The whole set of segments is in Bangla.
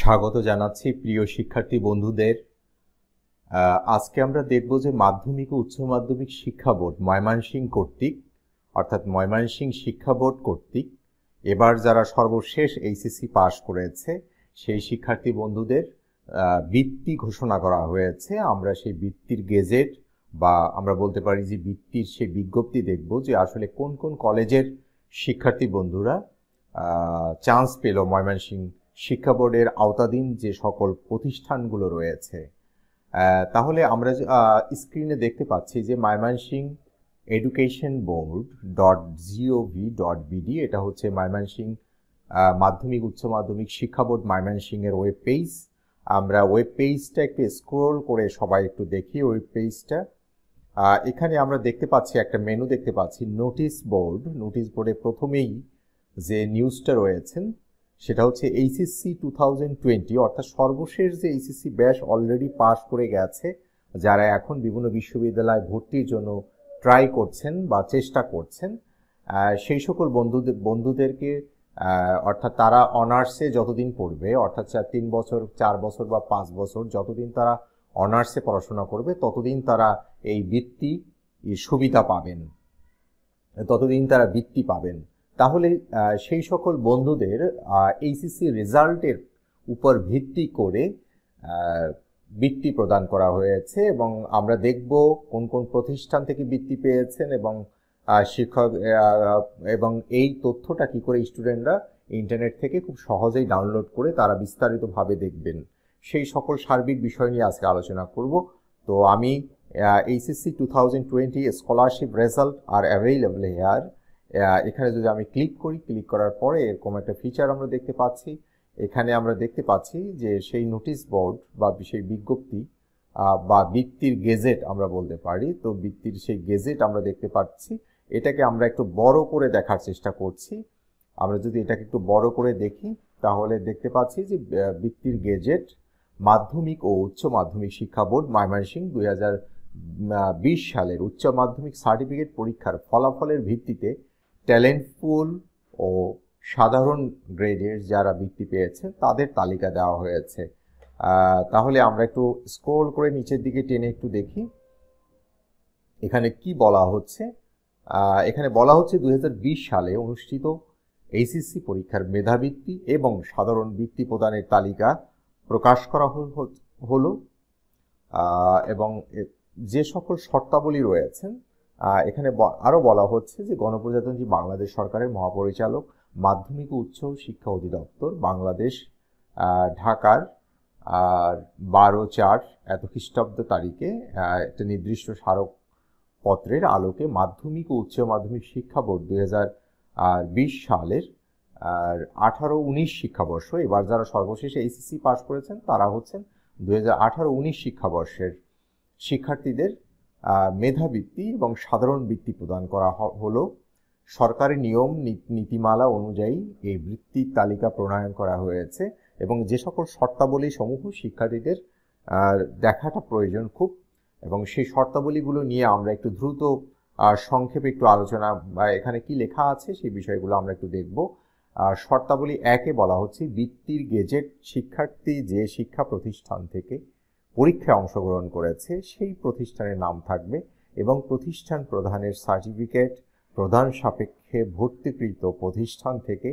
স্বাগত জানাচ্ছি প্রিয় শিক্ষার্থী বন্ধুদের আজকে আমরা দেখব যে মাধ্যমিক ও উচ্চ মাধ্যমিক শিক্ষা বোর্ড ময়মানসিং কর্তৃক অর্থাৎ ময়মানসিং শিক্ষা বোর্ড কর্তৃক এবার যারা সর্বশেষ এইচএসসি পাশ করেছে সেই শিক্ষার্থী বন্ধুদের বৃত্তি ঘোষণা করা হয়েছে আমরা সেই বৃত্তির গেজেট বা আমরা বলতে পারি যে বৃত্তির সেই বিজ্ঞপ্তি দেখব যে আসলে কোন কোন কলেজের শিক্ষার্থী বন্ধুরা চান্স পেল ময়মনসিংহ শিক্ষা বোর্ডের আওতাধীন যে সকল প্রতিষ্ঠানগুলো রয়েছে তাহলে আমরা স্ক্রিনে দেখতে পাচ্ছি যে Mymensingh education board dot GOV dot BD এটা হচ্ছে মাইমানসিং মাধ্যমিক উচ্চ মাধ্যমিক শিক্ষা বোর্ড মাইমানসিংয়ের ওয়েব পেজ আমরা ওয়েব পেজটা একটু স্ক্রোল করে সবাই একটু দেখি ওয়েব পেজটা এখানে আমরা দেখতে পাচ্ছি একটা মেনু দেখতে পাচ্ছি নোটিশ বোর্ড নোটিশ বোর্ডে প্রথমেই যে নিউজটা রয়েছেন সেটা হচ্ছে এইচএসসি টু থাউজেন্ড টোয়েন্টি অর্থাৎ সর্বশেষ যে এইচএসসি ব্যাস অলরেডি পাস করে গেছে যারা এখন বিভিন্ন বিশ্ববিদ্যালয়ে ভর্তির জন্য ট্রাই করছেন বা চেষ্টা করছেন সেই সকল বন্ধুদের বন্ধুদেরকে অর্থাৎ তারা অনার্সে যতদিন পড়বে অর্থাৎ তিন বছর চার বছর বা পাঁচ বছর যতদিন তারা অনার্সে পড়াশোনা করবে ততদিন তারা এই বৃত্তি সুবিধা পাবেন ততদিন তারা বৃত্তি পাবেন তাহলে সেই সকল বন্ধুদের এইসিসি রেজাল্টের উপর ভিত্তি করে বৃত্তি প্রদান করা হয়েছে এবং আমরা দেখব কোন কোন প্রতিষ্ঠান থেকে বৃত্তি পেয়েছেন এবং শিক্ষক এবং এই তথ্যটা কি করে স্টুডেন্টরা ইন্টারনেট থেকে খুব সহজেই ডাউনলোড করে তারা বিস্তারিতভাবে দেখবেন সেই সকল সার্বিক বিষয় নিয়ে আজকে আলোচনা করব তো আমি HSC two thousand twenty scholarship result আর অ্যাভেলেবল হেয়ার এখানে যদি আমি ক্লিক করি ক্লিক করার পরে এরকম একটা ফিচার আমরা দেখতে পাচ্ছি এখানে আমরা দেখতে পাচ্ছি যে সেই নোটিশ বোর্ড বা সেই বিজ্ঞপ্তি বা বৃত্তির গেজেট আমরা বলতে পারি তো বৃত্তির সেই গেজেট আমরা দেখতে পাচ্ছি এটাকে আমরা একটু বড় করে দেখার চেষ্টা করছি আমরা যদি এটাকে একটু বড় করে দেখি তাহলে দেখতে পাচ্ছি যে বৃত্তির গেজেট মাধ্যমিক ও উচ্চ মাধ্যমিক শিক্ষা বোর্ড মায়মানসিং দুই হাজার বিশ সালের উচ্চ মাধ্যমিক সার্টিফিকেট পরীক্ষার ফলাফলের ভিত্তিতে ট্যালেন্টফুল ও সাধারণ গ্রেডের যারা বৃত্তি পেয়েছে তাদের তালিকা দেওয়া হয়েছে তাহলে আমরা একটু স্ক্রোল করে নিচের দিকে টেনে একটু দেখি এখানে কি বলা হচ্ছে এখানে বলা হচ্ছে দু সালে অনুষ্ঠিত এইচএসসি পরীক্ষার মেধাবৃত্তি এবং সাধারণ বৃত্তি প্রদানের তালিকা প্রকাশ করা হলো এবং যে সকল শর্তাবলী রয়েছেন এখানে আরও বলা হচ্ছে যে গণপ্রজাতন্ত্রী বাংলাদেশ সরকারের মহাপরিচালক মাধ্যমিক উচ্চ শিক্ষা অধিদপ্তর বাংলাদেশ ঢাকার আর বারো চার এত খ্রিস্টাব্দ তারিখে একটা নির্দিষ্ট স্মারক পত্রের আলোকে মাধ্যমিক ও উচ্চ মাধ্যমিক শিক্ষা বোর্ড দুই হাজার বিশ সালের আর আঠারো উনিশ শিক্ষাবর্ষ এবার যারা সর্বশেষ এইচএসসি পাশ করেছেন তারা হচ্ছেন দু হাজার আঠারো উনিশ শিক্ষাবর্ষের শিক্ষার্থীদের মেধাবৃত্তি এবং সাধারণ বৃত্তি প্রদান করা হলো সরকারি নিয়ম নীতিমালা অনুযায়ী এই বৃত্তির তালিকা প্রণয়ন করা হয়েছে এবং যে সকল শর্তাবলী সমূহ শিক্ষার্থীদের দেখাটা প্রয়োজন খুব এবং সেই শর্তাবলীগুলো নিয়ে আমরা একটু দ্রুত সংক্ষেপে একটু আলোচনা বা এখানে কি লেখা আছে সেই বিষয়গুলো আমরা একটু দেখব শর্তাবলী একে বলা হচ্ছে বৃত্তির গেজেট শিক্ষার্থী যে শিক্ষা প্রতিষ্ঠান থেকে পরীক্ষায় অংশগ্রহণ করেছে সেই প্রতিষ্ঠানের নাম থাকবে এবং প্রতিষ্ঠান প্রধানের সার্টিফিকেট প্রধান সাপেক্ষে ভর্তিকৃত প্রতিষ্ঠান থেকে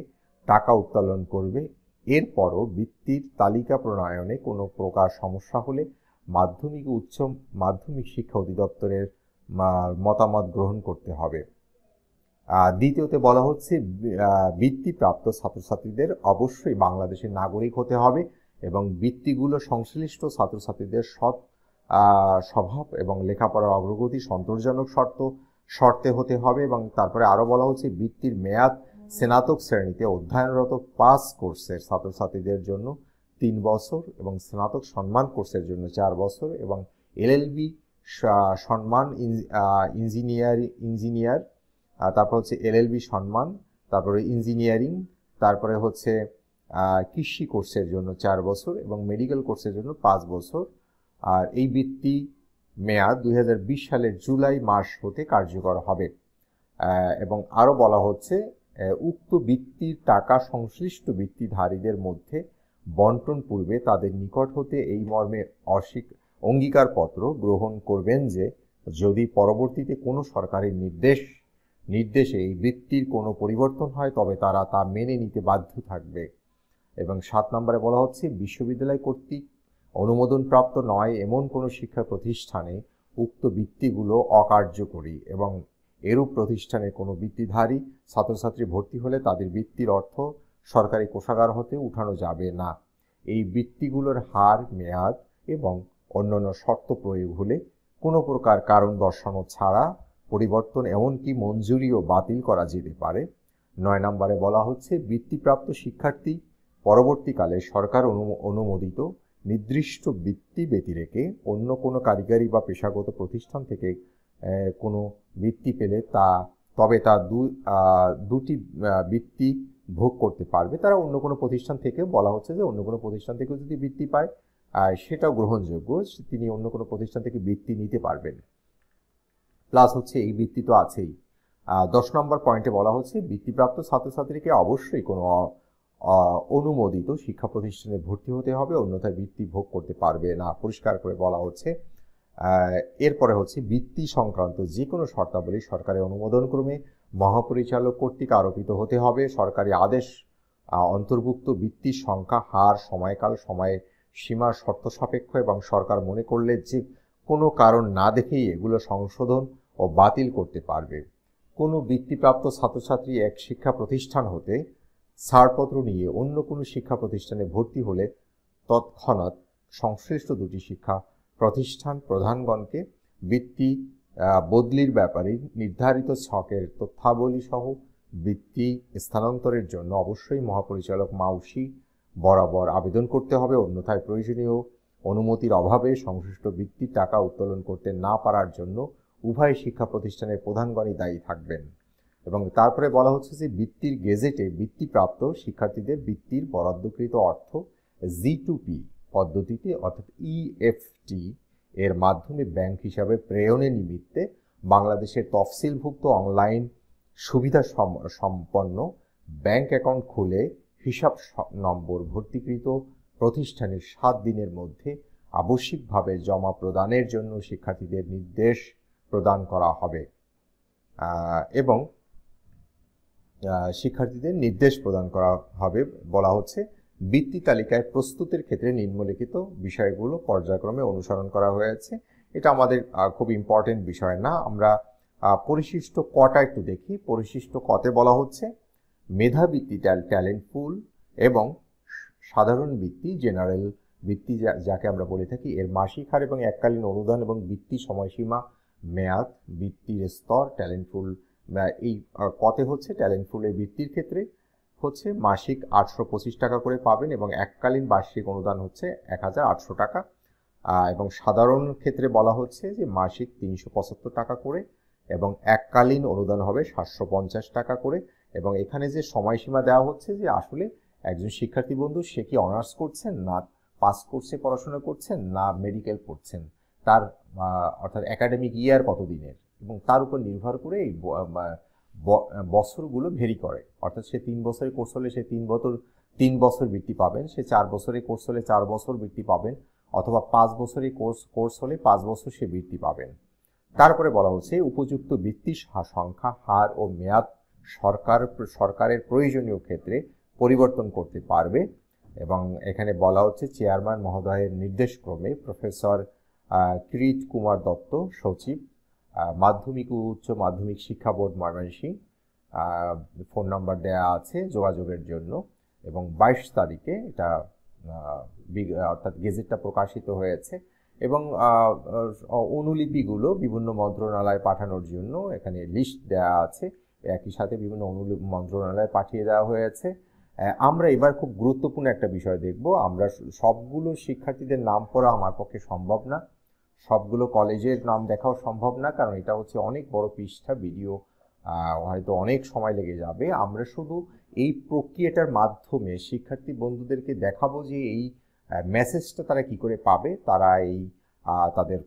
টাকা উত্তোলন করবে এরপরও বৃত্তির তালিকা প্রণয়নে কোনো প্রকার সমস্যা হলে মাধ্যমিক উচ্চ মাধ্যমিক শিক্ষা অধিদপ্তরের মতামত গ্রহণ করতে হবে দ্বিতীয়তে বলা হচ্ছে বৃত্তিপ্রাপ্ত ছাত্রছাত্রীদের অবশ্যই বাংলাদেশের নাগরিক হতে হবে এবং বৃত্তিগুলো সংশ্লিষ্ট ছাত্রছাত্রীদের সৎ স্বভাব এবং লেখাপড়ার অগ্রগতি সন্তোষজনক শর্ত শর্তে হতে হবে এবং তারপরে আরও বলা হচ্ছে বৃত্তির মেয়াদ স্নাতক শ্রেণীতে অধ্যয়নরত পাস কোর্সের ছাত্রছাত্রীদের জন্য তিন বছর এবং স্নাতক সম্মান কোর্সের জন্য চার বছর এবং এলএলবি সম্মান ইঞ্জিনিয়ার ইঞ্জিনিয়ার তারপর হচ্ছে এলএলবি সম্মান তারপরে ইঞ্জিনিয়ারিং তারপরে হচ্ছে কৃষি কোর্সের জন্য চার বছর এবং মেডিকেল কোর্সের জন্য পাঁচ বছর আর এই বৃত্তি মেয়াদ দুই সালের জুলাই মাস হতে কার্যকর হবে এবং আরও বলা হচ্ছে উক্ত বৃত্তির টাকা সংশ্লিষ্ট বৃত্তিধারীদের মধ্যে বন্টন পূর্বে তাদের নিকট হতে এই মর্মে অস্বীক অঙ্গীকারপত্র গ্রহণ করবেন যে যদি পরবর্তীতে কোনো সরকারের নির্দেশ নির্দেশে এই বৃত্তির কোনো পরিবর্তন হয় তবে তারা তা মেনে নিতে বাধ্য থাকবে এবং সাত নম্বরে বলা হচ্ছে বিশ্ববিদ্যালয় কর্তৃক অনুমোদনপ্রাপ্ত নয় এমন কোনো শিক্ষা প্রতিষ্ঠানে উক্ত বৃত্তিগুলো অকার্যকরী এবং এরূপ প্রতিষ্ঠানে কোনো বৃত্তিধারী ছাত্রছাত্রী ভর্তি হলে তাদের বৃত্তির অর্থ সরকারি কোষাগার হতে উঠানো যাবে না এই বৃত্তিগুলোর হার মেয়াদ এবং অন্যান্য শর্ত প্রয়োগ হলে কোনো প্রকার কারণ দর্শানো ছাড়া পরিবর্তন এমনকি মঞ্জুরিও বাতিল করা যেতে পারে নয় নম্বরে বলা হচ্ছে বৃত্তিপ্রাপ্ত শিক্ষার্থী পরবর্তীকালে সরকার অনুমোদিত নির্দিষ্ট বৃত্তি ব্যতিরেকে অন্য কোনো কারিগরি বা পেশাগত প্রতিষ্ঠান থেকে কোনো বৃত্তি পেলে তা তবে তা দু দুটি বৃত্তি ভোগ করতে পারবে তারা অন্য কোনো প্রতিষ্ঠান থেকে বলা হচ্ছে যে অন্য কোনো প্রতিষ্ঠান থেকেও যদি বৃত্তি পায় সেটাও গ্রহণযোগ্য তিনি অন্য কোনো প্রতিষ্ঠান থেকে বৃত্তি নিতে পারবেন প্লাস হচ্ছে এই বৃত্তি তো আছেই দশ নম্বর পয়েন্টে বলা হচ্ছে বৃত্তিপ্রাপ্ত ছাত্রছাত্রীকে অবশ্যই কোনো অনুমোদিত শিক্ষা প্রতিষ্ঠানে ভর্তি হতে হবে অন্যথায় বৃত্তি ভোগ করতে পারবে না পরিষ্কার করে বলা হচ্ছে এরপরে হচ্ছে বৃত্তি সংক্রান্ত যে কোনো শর্তাবলী সরকারের অনুমোদনক্রমে মহাপরিচালক কর্তৃক আরোপিত হতে হবে সরকারি আদেশ অন্তর্ভুক্ত বৃত্তির সংখ্যা হার সময়কাল সময়ের সীমা শর্ত সাপেক্ষ এবং সরকার মনে করলে যে কোনো কারণ না দেখেই এগুলো সংশোধন ও বাতিল করতে পারবে কোনো বৃত্তিপ্রাপ্ত ছাত্রছাত্রী এক শিক্ষা প্রতিষ্ঠান হতে ছাড়পত্র নিয়ে অন্য কোনো শিক্ষা প্রতিষ্ঠানে ভর্তি হলে তৎক্ষণাৎ সংশ্লিষ্ট দুটি শিক্ষা প্রতিষ্ঠান প্রধানগণকে বৃত্তি বদলির ব্যাপারে নির্ধারিত ছকের তথ্যাবলী সহ বৃত্তি স্থানান্তরের জন্য অবশ্যই মহাপরিচালক মাউসি বরাবর আবেদন করতে হবে অন্যথায় প্রয়োজনীয় অনুমতির অভাবে সংশ্লিষ্ট বৃত্তির টাকা উত্তোলন করতে না পারার জন্য উভয় শিক্ষা প্রতিষ্ঠানের প্রধানগণই দায়ী থাকবেন এবং তারপরে বলা হচ্ছে যে বৃত্তির গেজেটে বৃত্তিপ্রাপ্ত শিক্ষার্থীদের বৃত্তির বরাদ্দকৃত অর্থ জি টু পি পদ্ধতিতে অর্থাৎ ইএফটি e এর মাধ্যমে ব্যাংক হিসাবে প্রেরণের নিমিত্তে বাংলাদেশের তফসিলভুক্ত অনলাইন সুবিধা সম্পন্ন ব্যাংক অ্যাকাউন্ট খুলে হিসাব নম্বর ভর্তিকৃত প্রতিষ্ঠানের সাত দিনের মধ্যে আবশ্যিকভাবে জমা প্রদানের জন্য শিক্ষার্থীদের নির্দেশ প্রদান করা হবে এবং শিক্ষার্থীদের নির্দেশ প্রদান করা হবে বলা হচ্ছে বৃত্তি তালিকায় প্রস্তুতির ক্ষেত্রে নিম্নলিখিত বিষয়গুলো পর্যায়ক্রমে অনুসরণ করা হয়েছে এটা আমাদের খুব ইম্পর্টেন্ট বিষয় না আমরা পরিশিষ্ট কটা একটু দেখি পরিশিষ্ট কতে বলা হচ্ছে মেধাবৃত্তি ট্যালেন্ট পুল এবং সাধারণ বৃত্তি জেনারেল বৃত্তি যাকে আমরা বলে থাকি এর মাসিক হার এবং এককালীন অনুদান এবং বৃত্তি সময়সীমা মেয়াদ বৃত্তির স্তর ট্যালেন্ট পুল এই কতে হচ্ছে এই বৃত্তির ক্ষেত্রে হচ্ছে মাসিক আটশো পঁচিশ টাকা করে পাবেন এবং এককালীন বার্ষিক অনুদান হচ্ছে এক হাজার আটশো টাকা এবং সাধারণ ক্ষেত্রে বলা হচ্ছে যে মাসিক তিনশো পঁচাত্তর টাকা করে এবং এককালীন অনুদান হবে সাতশো পঞ্চাশ টাকা করে এবং এখানে যে সময়সীমা দেওয়া হচ্ছে যে আসলে একজন শিক্ষার্থী বন্ধু সে কি অনার্স করছেন না পাস কোর্সে পড়াশোনা করছেন না মেডিকেল পড়ছেন তার অর্থাৎ একাডেমিক ইয়ার কতদিনের এবং তার উপর নির্ভর করে এই বছরগুলো ভেরি করে অর্থাৎ সে তিন বছরের কোর্স হলে সে তিন বছর তিন বছর বৃত্তি পাবেন সে চার বছরের কোর্স হলে চার বছর বৃত্তি পাবেন অথবা পাঁচ বছরের কোর্স কোর্স হলে পাঁচ বছর সে বৃত্তি পাবেন তারপরে বলা হচ্ছে উপযুক্ত বৃত্তি সংখ্যা হার ও মেয়াদ সরকার সরকারের প্রয়োজনীয় ক্ষেত্রে পরিবর্তন করতে পারবে এবং এখানে বলা হচ্ছে চেয়ারম্যান মহোদয়ের নির্দেশক্রমে প্রফেসর কিরিট কুমার দত্ত সচিব মাধ্যমিক ও উচ্চ মাধ্যমিক শিক্ষা বোর্ড ময়মনসিংহ ফোন নাম্বার দেয়া আছে যোগাযোগের জন্য এবং বাইশ তারিখে এটা অর্থাৎ গেজেটটা প্রকাশিত হয়েছে এবং অনুলিপিগুলো বিভিন্ন মন্ত্রণালয়ে পাঠানোর জন্য এখানে লিস্ট দেয়া আছে একই সাথে বিভিন্ন অনুলিপি মন্ত্রণালয়ে পাঠিয়ে দেওয়া হয়েছে আমরা এবার খুব গুরুত্বপূর্ণ একটা বিষয় দেখব আমরা সবগুলো শিক্ষার্থীদের নাম পড়া আমার পক্ষে সম্ভব না সবগুলো কলেজের নাম দেখাও সম্ভব না কারণ এটা হচ্ছে অনেক বড় পৃষ্ঠা ভিডিও হয়তো অনেক সময় লেগে যাবে আমরা শুধু এই প্রক্রিয়াটার মাধ্যমে শিক্ষার্থী বন্ধুদেরকে দেখাবো যে এই মেসেজটা তারা কি করে পাবে তারা এই তাদের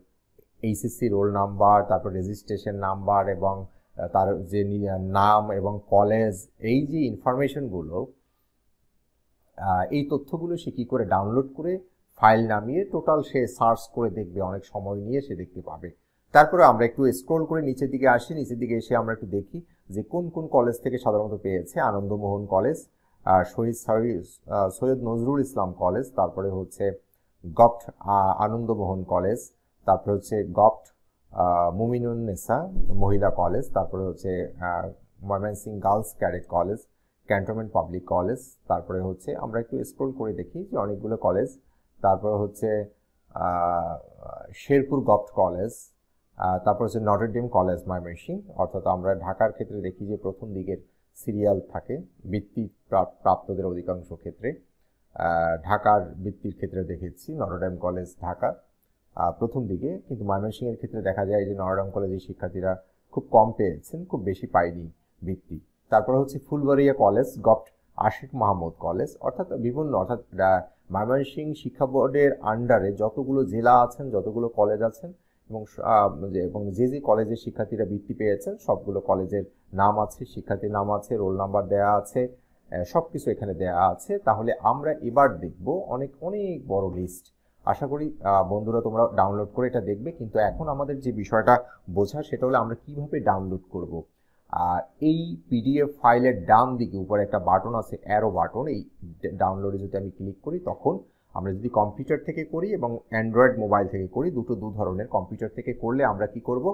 এইচএসসি রোল নাম্বার তারপর রেজিস্ট্রেশন নাম্বার এবং তার যে নাম এবং কলেজ এই যে ইনফরমেশনগুলো এই তথ্যগুলো সে কী করে ডাউনলোড করে ফাইল নামিয়ে টোটাল সে সার্চ করে দেখবে অনেক সময় নিয়ে সে দেখতে পাবে তারপরে আমরা একটু স্ক্রোল করে নিচের দিকে আসি নিচের দিকে এসে আমরা একটু দেখি যে কোন কোন কলেজ থেকে সাধারণত পেয়েছে আনন্দমোহন কলেজ শহীদ সৈয়দ নজরুল ইসলাম কলেজ তারপরে হচ্ছে গপ্ট আনন্দমোহন কলেজ তারপরে হচ্ছে গপ্ট মুমিনুন্নেসা মহিলা কলেজ তারপরে হচ্ছে Mymensingh girls cadet college cantonment public college তারপরে হচ্ছে আমরা একটু স্ক্রোল করে দেখি যে অনেকগুলো কলেজ তারপর হচ্ছে শেরপুর গভর্নমেন্ট কলেজ তারপর হচ্ছে নটরডিম কলেজ ময়মনসিং অর্থাৎ আমরা ঢাকার ক্ষেত্রে দেখি যে প্রথম দিকের সিরিয়াল থাকে বৃত্তি প্রাপ্তদের অধিকাংশ ক্ষেত্রে ঢাকার বৃত্তির ক্ষেত্রে দেখেছি নটরডেম কলেজ ঢাকা প্রথম দিকে কিন্তু ময়মনসিংহের ক্ষেত্রে দেখা যায় যে নটরডেম কলেজের শিক্ষার্থীরা খুব কম পেয়েছেন খুব বেশি পায়নি বৃত্তি তারপরে হচ্ছে ফুলবরিয়া কলেজ গভট আশিক মাহমুদ কলেজ অর্থাৎ বিভিন্ন অর্থাৎ ময়মনসিংহ শিক্ষা বোর্ডের আন্ডারে যতগুলো জেলা আছেন যতগুলো কলেজ আছেন এবং এবং যে যে কলেজের শিক্ষার্থীরা বৃত্তি পেয়েছেন সবগুলো কলেজের নাম আছে শিক্ষার্থীর নাম আছে রোল নাম্বার দেয়া আছে সব কিছু এখানে দেয়া আছে তাহলে আমরা এবার দেখব অনেক অনেক বড় লিস্ট আশা করি বন্ধুরা তোমরা ডাউনলোড করে এটা দেখবে কিন্তু এখন আমাদের যে বিষয়টা বোঝা সেটা হলে আমরা কিভাবে ডাউনলোড করব। আর এই পিডিএফ ফাইলের ডান দিকে উপরে একটা বাটন আছে অ্যারো বাটন এই ডাউনলোডে যদি আমি ক্লিক করি তখন আমরা যদি কম্পিউটার থেকে করি এবং অ্যান্ড্রয়েড মোবাইল থেকে করি দুটো দু ধরনের কম্পিউটার থেকে করলে আমরা কি করব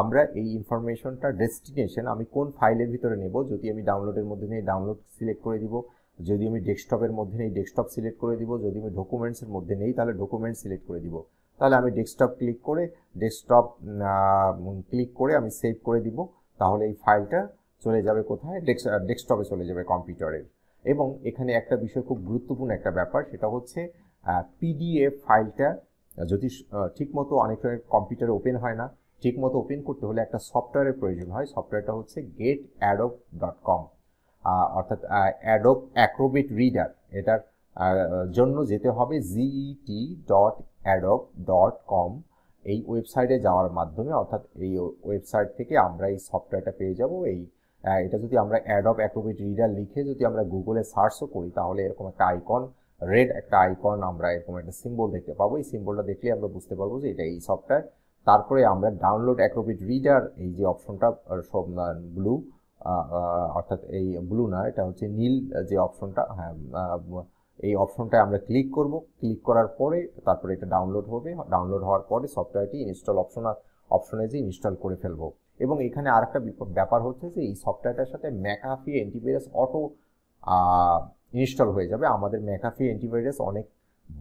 আমরা এই ইনফরমেশনটা ডেস্টিনেশন আমি কোন ফাইলের ভিতরে নেব যদি আমি ডাউনলোডের মধ্যে নিয়ে ডাউনলোড সিলেক্ট করে দিব যদি আমি ডেস্কটপের মধ্যে নেই ডেস্কটপ সিলেক্ট করে দিব যদি আমি ডকুমেন্টসের মধ্যে নেই তাহলে ডকুমেন্ট সিলেক্ট করে দিব তাহলে আমি ডেস্কটপ ক্লিক করে ডেস্কটপ ক্লিক করে আমি সেভ করে দিব তাহলে এই ফাইলটা চলে যাবে কোথায় ডেস্কটপে চলে যাবে কম্পিউটারের এবং এখানে একটা বিষয় খুব গুরুত্বপূর্ণ একটা ব্যাপার সেটা হচ্ছে পিডিএফ ফাইলটা যদি ঠিকমতো অনেক সময় কম্পিউটারে ওপেন হয় না ঠিকমতো ওপেন করতে হলে একটা সফটওয়্যারের প্রয়োজন হয় সফটওয়্যারটা হচ্ছে গেট অ্যাডোপ ডট কম অর্থাৎ অ্যাডোপ অ্যাক্রোবেট রিডার এটার জন্য যেতে হবে GET dot Adobe dot com এই ওয়েবসাইটে যাওয়ার মাধ্যমে অর্থাৎ এই ওয়েবসাইট থেকে আমরা এই সফটওয়্যারটা পেয়ে যাব এই এটা যদি আমরা অ্যাড অফ অ্যাক্রোবেট রিডার লিখে যদি আমরা গুগলে সার্চও করি তাহলে এরকম একটা আইকন রেড একটা আইকন আমরা এরকম একটা সিম্বল দেখতে পাবো এই সিম্বলটা দেখলে আমরা বুঝতে পারবো যে এটা এই সফটওয়্যার তারপরে আমরা ডাউনলোড অ্যাক্রোবেট রিডার এই যে অপশনটা সব ব্লু অর্থাৎ এই ব্লু না এটা হচ্ছে নীল যে অপশনটা হ্যাঁ এই অপশনটায় আমরা ক্লিক করব ক্লিক করার পরে তারপরে এটা ডাউনলোড হবে ডাউনলোড হওয়ার পরে সফটওয়্যারটি ইনস্টল অপশন অপশনে যে ইনস্টল করে ফেলব এবং এখানে আর একটা ব্যাপার হচ্ছে যে এই সফটওয়্যারটার সাথে ম্যাকাফি অ্যান্টিভাইরাস অটো ইনস্টল হয়ে যাবে আমাদের ম্যাকাফি অ্যান্টিভাইরাস অনেক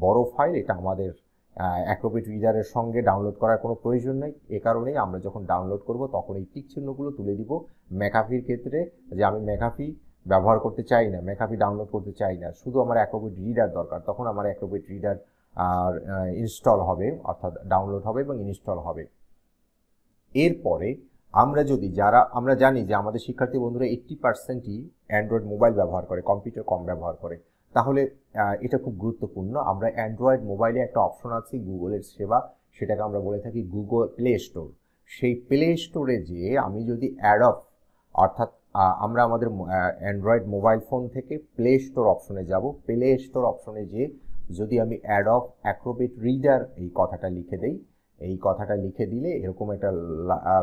বড় ফাইল এটা আমাদের অ্যাক্রোপেট রিডারের সঙ্গে ডাউনলোড করার কোনো প্রয়োজন নেই এ কারণেই আমরা যখন ডাউনলোড করব তখন এই টিক চিহ্নগুলো তুলে দিব ম্যাকাফির ক্ষেত্রে যে আমি ম্যাকাফি ব্যবহার করতে চাই না মেকআপই ডাউনলোড করতে চাই না শুধু আমার অ্যাক্রোবেট রিডার দরকার তখন আমার অ্যাক্রোবেট রিডার আর ইনস্টল হবে অর্থাৎ ডাউনলোড হবে এবং ইনস্টল হবে এরপরে আমরা যদি যারা আমরা জানি যে আমাদের শিক্ষার্থী বন্ধুরা এইট্টি পার্সেন্টই অ্যান্ড্রয়েড মোবাইল ব্যবহার করে কম্পিউটার কম ব্যবহার করে তাহলে এটা খুব গুরুত্বপূর্ণ আমরা অ্যান্ড্রয়েড মোবাইলে একটা অপশন আছে গুগলের সেবা সেটাকে আমরা বলে থাকি গুগল প্লে স্টোর সেই প্লে স্টোরে যেয়ে আমি যদি অ্যাডপ অর্থাৎ আমরা আমাদের অ্যান্ড্রয়েড মোবাইল ফোন থেকে প্লে স্টোর অপশনে যাব প্লে স্টোর অপশনে যেয়ে যদি আমি অ্যাড অফ অ্যাক্রোবেট রিডার এই কথাটা লিখে দেই এই কথাটা লিখে দিলে এরকম একটা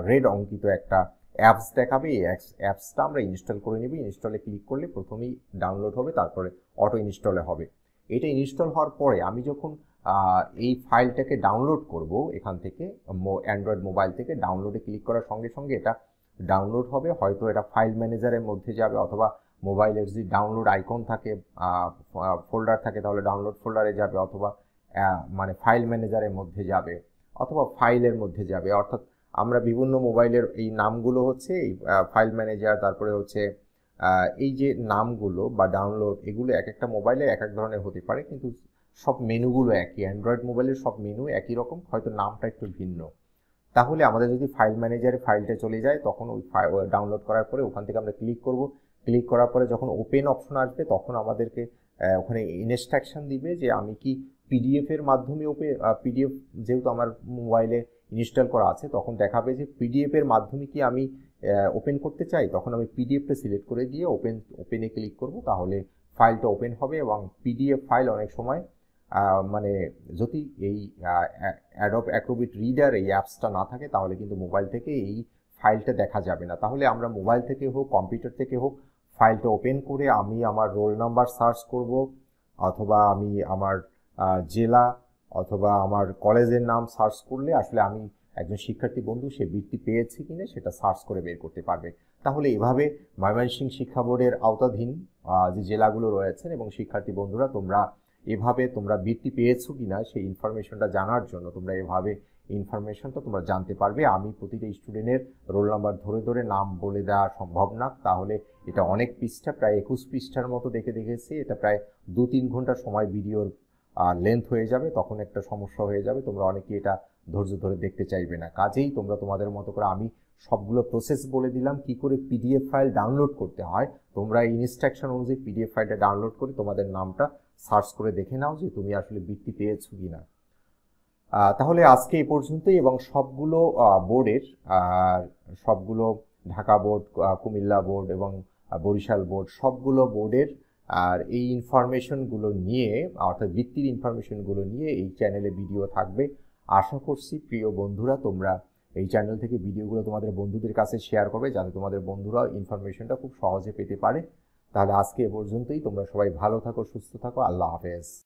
রেড অঙ্কিত একটা অ্যাপস দেখাবে এই অ্যাপসটা আমরা ইনস্টল করে নেব ইনস্টলে ক্লিক করলে প্রথমেই ডাউনলোড হবে তারপরে অটো ইনস্টলে হবে এটা ইনস্টল হওয়ার পরে আমি যখন এই ফাইলটাকে ডাউনলোড করব এখান থেকে অ্যান্ড্রয়েড মোবাইল থেকে ডাউনলোডে ক্লিক করার সঙ্গে সঙ্গে এটা ডাউনলোড হবে হয়তো এটা ফাইল ম্যানেজারের মধ্যে যাবে অথবা মোবাইলের যদি ডাউনলোড আইকন থাকে ফোল্ডার থাকে তাহলে ডাউনলোড ফোল্ডারে যাবে অথবা মানে ফাইল ম্যানেজারের মধ্যে যাবে অথবা ফাইলের মধ্যে যাবে অর্থাৎ আমরা বিভিন্ন মোবাইলের এই নামগুলো হচ্ছে এই ফাইল ম্যানেজার তারপরে হচ্ছে এই যে নামগুলো বা ডাউনলোড এগুলো এক একটা মোবাইলে এক এক ধরনের হতে পারে কিন্তু সব মেনুগুলো একই অ্যান্ড্রয়েড মোবাইলের সব মেনু একই রকম হয়তো নামটা একটু ভিন্ন তাহলে আমাদের যদি ফাইল ম্যানেজারে ফাইলটা চলে যায় তখন ওই ডাউনলোড করার পরে ওখান থেকে আমরা ক্লিক করব ক্লিক করার পরে যখন ওপেন অপশন আসবে তখন আমাদেরকে ওখানে ইনস্ট্রাকশন দিবে যে আমি কি পিডিএফের মাধ্যমে ওপে পিডিএফ যেহেতু আমার মোবাইলে ইনস্টল করা আছে তখন দেখাবে যে পিডিএফের মাধ্যমে কি আমি ওপেন করতে চাই তখন আমি পিডিএফটা সিলেক্ট করে দিয়ে ওপেন ওপেনে ক্লিক করব তাহলে ফাইলটা ওপেন হবে এবং পিডিএফ ফাইল অনেক সময় মানে যদি এই অ্যাডব অ্যাক্রোবিট রিডার এই অ্যাপসটা না থাকে তাহলে কিন্তু মোবাইল থেকে এই ফাইলটা দেখা যাবে না তাহলে আমরা মোবাইল থেকে হোক কম্পিউটার থেকে হোক ফাইলটা ওপেন করে আমি আমার রোল নাম্বার সার্চ করব অথবা আমি আমার জেলা অথবা আমার কলেজের নাম সার্চ করলে আসলে আমি একজন শিক্ষার্থী বন্ধু সে বৃত্তি পেয়েছে কিনা সেটা সার্চ করে বের করতে পারবে তাহলে এভাবে ময়মনসিংহ শিক্ষা বোর্ডের আওতাধীন যে জেলাগুলো রয়েছেন এবং শিক্ষার্থী বন্ধুরা তোমরা এভাবে তোমরা বৃত্তি পেয়েছো কি না সেই ইনফরমেশনটা জানার জন্য তোমরা এভাবে ইনফরমেশনটা তোমরা জানতে পারবে আমি প্রতিটা স্টুডেন্টের রোল নাম্বার ধরে ধরে নাম বলে দেওয়া সম্ভব না তাহলে এটা অনেক পৃষ্ঠা প্রায় একুশ পৃষ্ঠার মতো দেখে দেখেছি এটা প্রায় দু তিন ঘন্টা সময় ভিডিওর লেন্থ হয়ে যাবে তখন একটা সমস্যা হয়ে যাবে তোমরা অনেকে এটা ধৈর্য ধরে দেখতে চাইবে না কাজেই তোমরা তোমাদের মতো করে আমি সবগুলো প্রসেস বলে দিলাম কি করে পিডিএফ ফাইল ডাউনলোড করতে হয় তোমরা ইনস্ট্রাকশন অনুযায়ী পিডিএফ ফাইলটা ডাউনলোড করে তোমাদের নামটা সার্চ করে দেখে নাও যে তুমি আসলে বৃত্তি পেয়েছো কি না তাহলে আজকে এই পর্যন্তই এবং সবগুলো বোর্ডের সবগুলো ঢাকা বোর্ড কুমিল্লা বোর্ড এবং বরিশাল বোর্ড সবগুলো বোর্ডের আর এই ইনফরমেশনগুলো নিয়ে অর্থাৎ বৃত্তির ইনফরমেশনগুলো নিয়ে এই চ্যানেলে ভিডিও থাকবে আশা করছি প্রিয় বন্ধুরা তোমরা এই চ্যানেল থেকে ভিডিওগুলো তোমাদের বন্ধুদের কাছে শেয়ার করবে যাতে তোমাদের বন্ধুরা ইনফরমেশনটা খুব সহজে পেতে পারে তাহলে আজকে এ পর্যন্তই তোমরা সবাই ভালো থাকো সুস্থ থাকো আল্লাহ হাফেজ